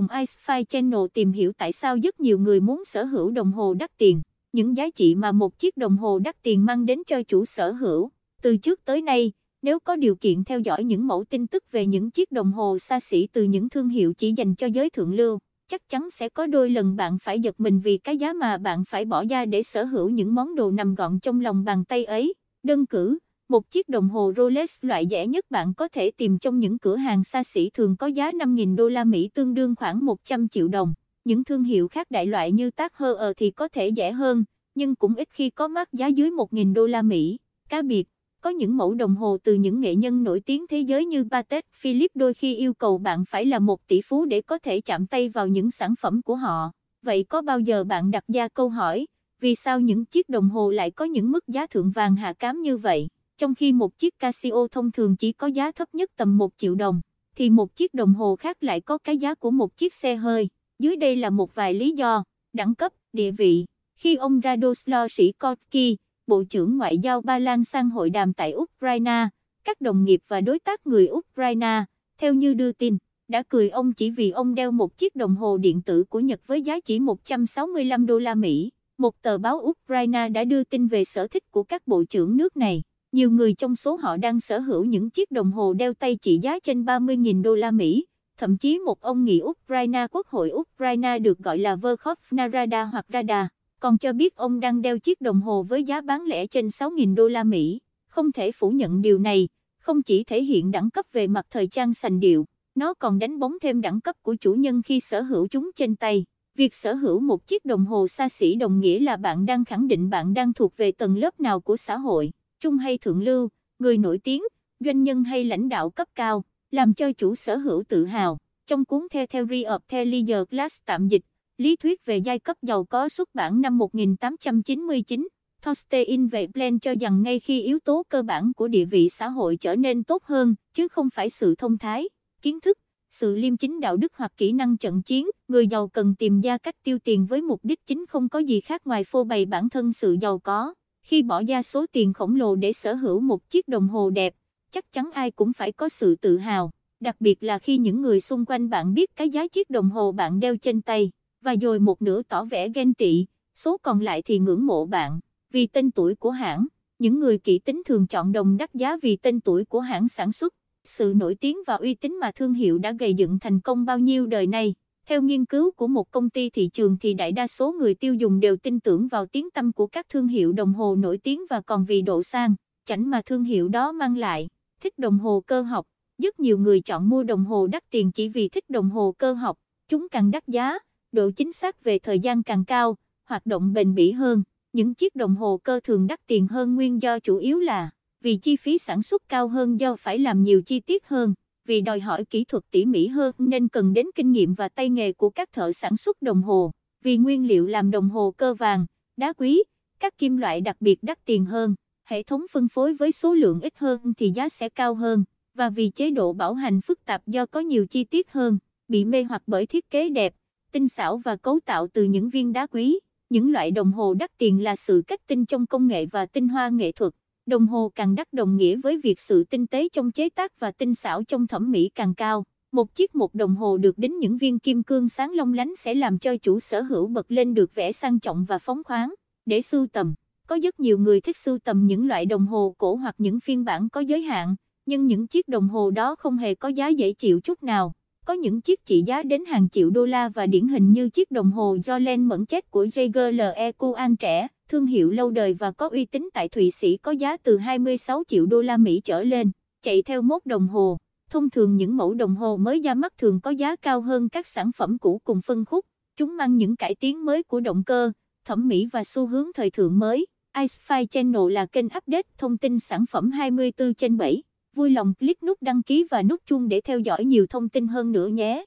cùng Ice Channel tìm hiểu tại sao rất nhiều người muốn sở hữu đồng hồ đắt tiền, những giá trị mà một chiếc đồng hồ đắt tiền mang đến cho chủ sở hữu. Từ trước tới nay, nếu có điều kiện theo dõi những mẫu tin tức về những chiếc đồng hồ xa xỉ từ những thương hiệu chỉ dành cho giới thượng lưu, chắc chắn sẽ có đôi lần bạn phải giật mình vì cái giá mà bạn phải bỏ ra để sở hữu những món đồ nằm gọn trong lòng bàn tay ấy. Đơn cử, một chiếc đồng hồ Rolex loại rẻ nhất bạn có thể tìm trong những cửa hàng xa xỉ thường có giá 5.000 đô la Mỹ tương đương khoảng 100 triệu đồng. Những thương hiệu khác đại loại như Tag thì có thể rẻ hơn, nhưng cũng ít khi có mắc giá dưới 1.000 đô la Mỹ. Cá biệt, có những mẫu đồng hồ từ những nghệ nhân nổi tiếng thế giới như Patek Philippe đôi khi yêu cầu bạn phải là một tỷ phú để có thể chạm tay vào những sản phẩm của họ. Vậy có bao giờ bạn đặt ra câu hỏi, vì sao những chiếc đồng hồ lại có những mức giá thượng vàng hạ cám như vậy? trong khi một chiếc Casio thông thường chỉ có giá thấp nhất tầm 1 triệu đồng, thì một chiếc đồng hồ khác lại có cái giá của một chiếc xe hơi. Dưới đây là một vài lý do, đẳng cấp, địa vị. Khi ông Radoslaw Sikorski, Bộ trưởng Ngoại giao Ba Lan sang hội đàm tại Ukraine, các đồng nghiệp và đối tác người Ukraine, theo như đưa tin, đã cười ông chỉ vì ông đeo một chiếc đồng hồ điện tử của Nhật với giá chỉ 165 đô la Mỹ. Một tờ báo Ukraine đã đưa tin về sở thích của các bộ trưởng nước này. Nhiều người trong số họ đang sở hữu những chiếc đồng hồ đeo tay trị giá trên 30.000 đô la Mỹ, thậm chí một ông nghị Ukraine Quốc hội Ukraine được gọi là Verkhovna Rada hoặc Rada, còn cho biết ông đang đeo chiếc đồng hồ với giá bán lẻ trên 6.000 đô la Mỹ. Không thể phủ nhận điều này, không chỉ thể hiện đẳng cấp về mặt thời trang sành điệu, nó còn đánh bóng thêm đẳng cấp của chủ nhân khi sở hữu chúng trên tay. Việc sở hữu một chiếc đồng hồ xa xỉ đồng nghĩa là bạn đang khẳng định bạn đang thuộc về tầng lớp nào của xã hội trung hay thượng lưu, người nổi tiếng, doanh nhân hay lãnh đạo cấp cao, làm cho chủ sở hữu tự hào. Trong cuốn The Theory of the Leisure Class tạm dịch, lý thuyết về giai cấp giàu có xuất bản năm 1899, Thorstein về Plan cho rằng ngay khi yếu tố cơ bản của địa vị xã hội trở nên tốt hơn, chứ không phải sự thông thái, kiến thức, sự liêm chính đạo đức hoặc kỹ năng trận chiến, người giàu cần tìm ra cách tiêu tiền với mục đích chính không có gì khác ngoài phô bày bản thân sự giàu có. Khi bỏ ra số tiền khổng lồ để sở hữu một chiếc đồng hồ đẹp, chắc chắn ai cũng phải có sự tự hào, đặc biệt là khi những người xung quanh bạn biết cái giá chiếc đồng hồ bạn đeo trên tay, và rồi một nửa tỏ vẻ ghen tị, số còn lại thì ngưỡng mộ bạn, vì tên tuổi của hãng, những người kỹ tính thường chọn đồng đắt giá vì tên tuổi của hãng sản xuất, sự nổi tiếng và uy tín mà thương hiệu đã gây dựng thành công bao nhiêu đời nay. Theo nghiên cứu của một công ty thị trường thì đại đa số người tiêu dùng đều tin tưởng vào tiếng tâm của các thương hiệu đồng hồ nổi tiếng và còn vì độ sang, chảnh mà thương hiệu đó mang lại, thích đồng hồ cơ học. Rất nhiều người chọn mua đồng hồ đắt tiền chỉ vì thích đồng hồ cơ học, chúng càng đắt giá, độ chính xác về thời gian càng cao, hoạt động bền bỉ hơn. Những chiếc đồng hồ cơ thường đắt tiền hơn nguyên do chủ yếu là vì chi phí sản xuất cao hơn do phải làm nhiều chi tiết hơn vì đòi hỏi kỹ thuật tỉ mỉ hơn nên cần đến kinh nghiệm và tay nghề của các thợ sản xuất đồng hồ, vì nguyên liệu làm đồng hồ cơ vàng, đá quý, các kim loại đặc biệt đắt tiền hơn, hệ thống phân phối với số lượng ít hơn thì giá sẽ cao hơn, và vì chế độ bảo hành phức tạp do có nhiều chi tiết hơn, bị mê hoặc bởi thiết kế đẹp, tinh xảo và cấu tạo từ những viên đá quý, những loại đồng hồ đắt tiền là sự kết tinh trong công nghệ và tinh hoa nghệ thuật đồng hồ càng đắt đồng nghĩa với việc sự tinh tế trong chế tác và tinh xảo trong thẩm mỹ càng cao. Một chiếc một đồng hồ được đính những viên kim cương sáng long lánh sẽ làm cho chủ sở hữu bật lên được vẻ sang trọng và phóng khoáng. Để sưu tầm, có rất nhiều người thích sưu tầm những loại đồng hồ cổ hoặc những phiên bản có giới hạn, nhưng những chiếc đồng hồ đó không hề có giá dễ chịu chút nào. Có những chiếc trị giá đến hàng triệu đô la và điển hình như chiếc đồng hồ Jolene mẫn chết của JGLE Kuan trẻ thương hiệu lâu đời và có uy tín tại Thụy Sĩ có giá từ 26 triệu đô la Mỹ trở lên, chạy theo mốt đồng hồ. Thông thường những mẫu đồng hồ mới ra mắt thường có giá cao hơn các sản phẩm cũ cùng phân khúc, chúng mang những cải tiến mới của động cơ, thẩm mỹ và xu hướng thời thượng mới. Icefy Channel là kênh update thông tin sản phẩm 24 trên 7. Vui lòng click nút đăng ký và nút chuông để theo dõi nhiều thông tin hơn nữa nhé.